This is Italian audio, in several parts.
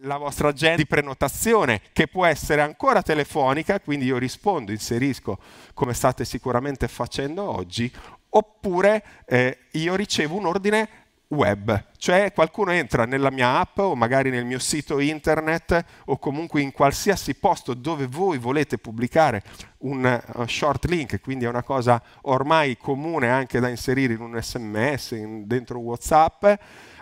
la vostra agenda di prenotazione che può essere ancora telefonica, quindi io rispondo, inserisco come state sicuramente facendo oggi, oppure eh, io ricevo un ordine web, cioè qualcuno entra nella mia app o magari nel mio sito internet o comunque in qualsiasi posto dove voi volete pubblicare un eh, short link, quindi è una cosa ormai comune anche da inserire in un sms, in, dentro WhatsApp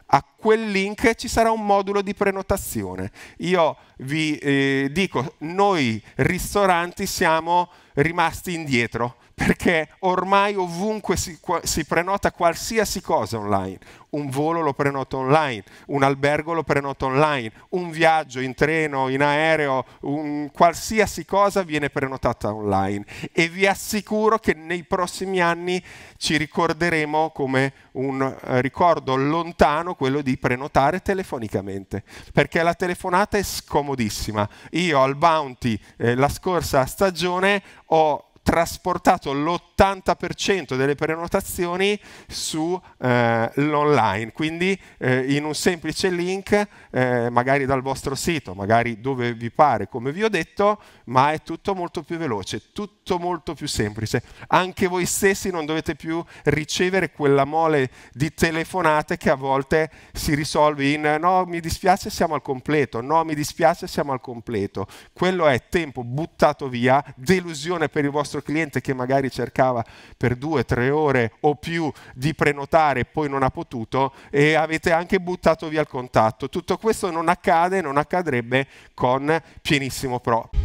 a quel link ci sarà un modulo di prenotazione. Io vi eh, dico, noi ristoranti siamo rimasti indietro perché ormai ovunque si, si, prenota qualsiasi cosa online. Un volo lo prenoto online, un albergo lo prenoto online, un viaggio in treno, in aereo, un, qualsiasi cosa viene prenotata online. E vi assicuro che nei prossimi anni ci ricorderemo come un eh, ricordo lontano quello di prenotare telefonicamente, perché la telefonata è scomodissima. Io al Bounty eh, la scorsa stagione ho trasportato l'80% delle prenotazioni sull'online, eh, quindi eh, in un semplice link, eh, magari dal vostro sito, magari dove vi pare, come vi ho detto, ma è tutto molto più veloce, tutto molto più semplice. Anche voi stessi non dovete più ricevere quella mole di telefonate che a volte si risolve in no, mi dispiace, siamo al completo, no, mi dispiace, siamo al completo. Quello è tempo buttato via, delusione per il vostro nostro cliente che magari cercava per due, tre ore o più di prenotare e poi non ha potuto e avete anche buttato via il contatto. Tutto questo non accade, non accadrebbe con Pienissimo Pro.